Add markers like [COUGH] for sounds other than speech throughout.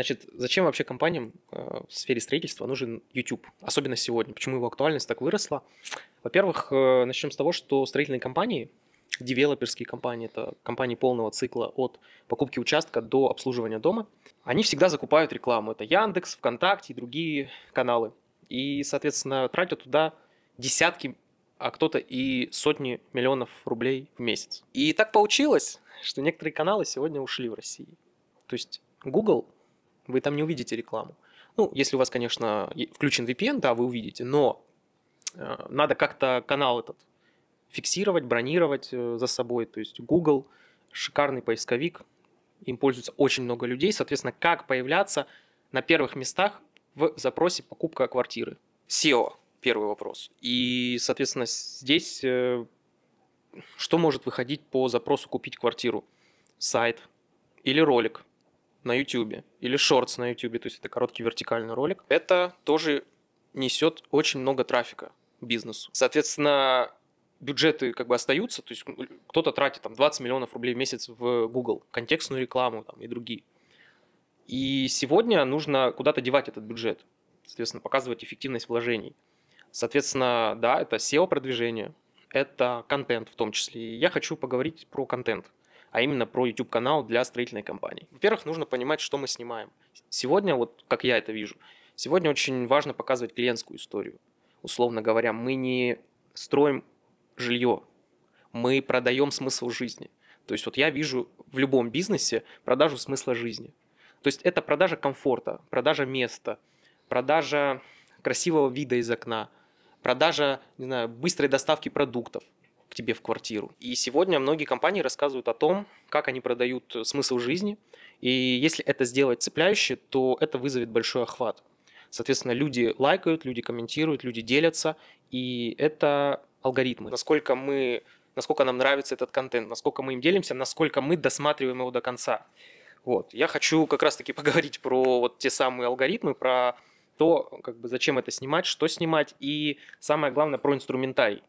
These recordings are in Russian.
Значит, зачем вообще компаниям э, в сфере строительства нужен YouTube, особенно сегодня? Почему его актуальность так выросла? Во-первых, э, начнем с того, что строительные компании, девелоперские компании, это компании полного цикла от покупки участка до обслуживания дома, они всегда закупают рекламу. Это Яндекс, ВКонтакте и другие каналы. И, соответственно, тратят туда десятки, а кто-то и сотни миллионов рублей в месяц. И так получилось, что некоторые каналы сегодня ушли в России. То есть Google вы там не увидите рекламу. Ну, если у вас, конечно, включен VPN, да, вы увидите, но э, надо как-то канал этот фиксировать, бронировать э, за собой. То есть Google шикарный поисковик, им пользуется очень много людей. Соответственно, как появляться на первых местах в запросе покупка квартиры? SEO – первый вопрос. И, соответственно, здесь э, что может выходить по запросу «купить квартиру»? Сайт или ролик – на YouTube или шортс на YouTube, то есть это короткий вертикальный ролик, это тоже несет очень много трафика бизнесу. Соответственно, бюджеты как бы остаются, то есть ну, кто-то тратит там 20 миллионов рублей в месяц в Google, контекстную рекламу там, и другие. И сегодня нужно куда-то девать этот бюджет, соответственно, показывать эффективность вложений. Соответственно, да, это SEO-продвижение, это контент в том числе. И я хочу поговорить про контент а именно про YouTube-канал для строительной компании. Во-первых, нужно понимать, что мы снимаем. Сегодня, вот как я это вижу, сегодня очень важно показывать клиентскую историю. Условно говоря, мы не строим жилье, мы продаем смысл жизни. То есть вот я вижу в любом бизнесе продажу смысла жизни. То есть это продажа комфорта, продажа места, продажа красивого вида из окна, продажа, не знаю, быстрой доставки продуктов – к тебе в квартиру. И сегодня многие компании рассказывают о том, как они продают э, смысл жизни. И если это сделать цепляюще, то это вызовет большой охват. Соответственно, люди лайкают, люди комментируют, люди делятся, и это алгоритмы. Насколько мы, насколько нам нравится этот контент, насколько мы им делимся, насколько мы досматриваем его до конца. Вот. Я хочу как раз-таки [LAUGHS] поговорить про вот те самые алгоритмы, про то, как бы, зачем это снимать, что снимать, и самое главное, про инструментарий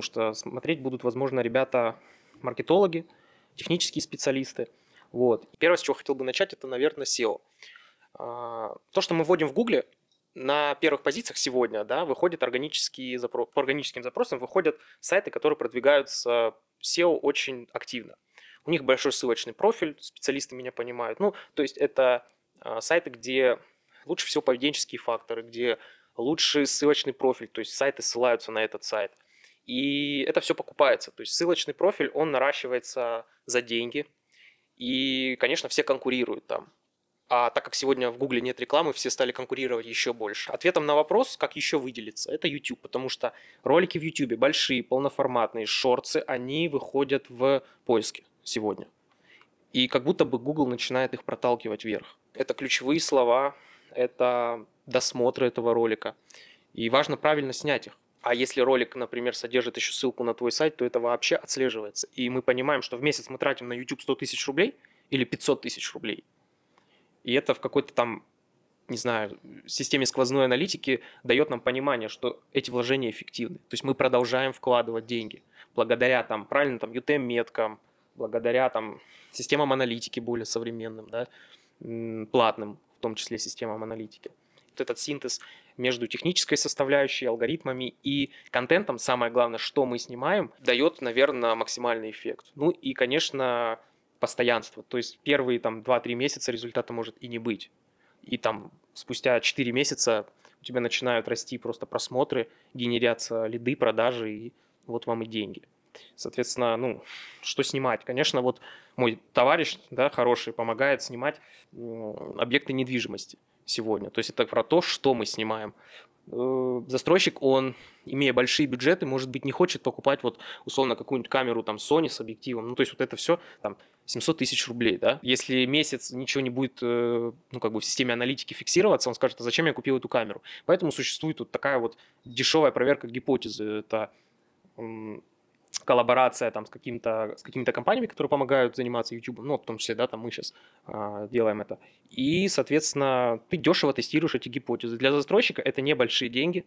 потому что смотреть будут, возможно, ребята маркетологи, технические специалисты. Вот. Первое, с чего хотел бы начать, это, наверное, SEO. А, то, что мы вводим в Гугле, на первых позициях сегодня, да, выходят органические запро... по органическим запросам выходят сайты, которые продвигаются SEO очень активно. У них большой ссылочный профиль, специалисты меня понимают. Ну, то есть это а, сайты, где лучше всего поведенческие факторы, где лучший ссылочный профиль, то есть сайты ссылаются на этот сайт – и это все покупается. То есть ссылочный профиль, он наращивается за деньги. И, конечно, все конкурируют там. А так как сегодня в Гугле нет рекламы, все стали конкурировать еще больше. Ответом на вопрос, как еще выделиться, это YouTube, потому что ролики в YouTube большие, полноформатные, шорцы, они выходят в поиске сегодня. И как будто бы Google начинает их проталкивать вверх. Это ключевые слова, это досмотры этого ролика. И важно правильно снять их. А если ролик, например, содержит еще ссылку на твой сайт, то это вообще отслеживается. И мы понимаем, что в месяц мы тратим на YouTube 100 тысяч рублей или 500 тысяч рублей. И это в какой-то там, не знаю, системе сквозной аналитики дает нам понимание, что эти вложения эффективны. То есть мы продолжаем вкладывать деньги благодаря там, правильно, там, UTM-меткам, эм благодаря там системам аналитики более современным, да, платным, в том числе системам аналитики вот этот синтез между технической составляющей, алгоритмами и контентом, самое главное, что мы снимаем, дает, наверное, максимальный эффект. Ну и, конечно, постоянство. То есть первые там 2-3 месяца результата может и не быть. И там спустя 4 месяца у тебя начинают расти просто просмотры, генерятся лиды, продажи, и вот вам и деньги. Соответственно, ну, что снимать? Конечно, вот мой товарищ, да, хороший, помогает снимать объекты недвижимости сегодня. То есть это про то, что мы снимаем. Э, застройщик, он, имея большие бюджеты, может быть, не хочет покупать вот условно какую-нибудь камеру там Sony с объективом. Ну, то есть вот это все там 700 тысяч рублей, да. Если месяц ничего не будет, э, ну, как бы в системе аналитики фиксироваться, он скажет, а зачем я купил эту камеру? Поэтому существует вот такая вот дешевая проверка гипотезы. Это коллаборация там с, каким-то, с какими-то компаниями, которые помогают заниматься YouTube, ну, в том числе, да, там мы сейчас э, а, делаем это. И, соответственно, ты дешево тестируешь эти гипотезы. Для застройщика это небольшие деньги,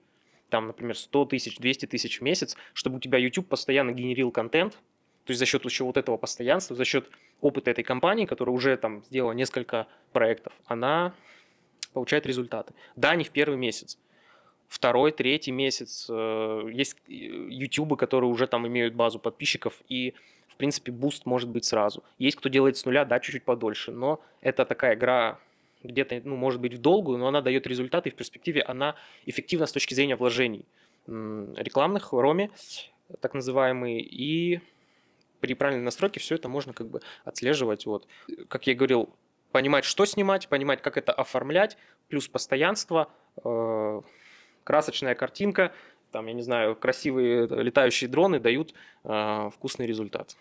там, например, 100 тысяч, 200 тысяч в месяц, чтобы у тебя YouTube постоянно генерил контент, то есть за счет еще вот этого постоянства, за счет опыта этой компании, которая уже там сделала несколько проектов, она получает результаты. Да, не в первый месяц, второй, третий месяц. Э, есть э, ютубы, которые уже там имеют базу подписчиков, и, в принципе, буст может быть сразу. Есть кто делает с нуля, да, чуть-чуть подольше, но это такая игра где-то, ну, может быть, в долгую, но она дает результаты, и в перспективе она эффективна с точки зрения вложений рекламных, роме, так называемые, и при правильной настройке все это можно как бы отслеживать. Вот. Как я говорил, понимать, что снимать, понимать, как это оформлять, плюс постоянство, э, красочная картинка, там, я не знаю, красивые летающие дроны дают э, вкусный результат.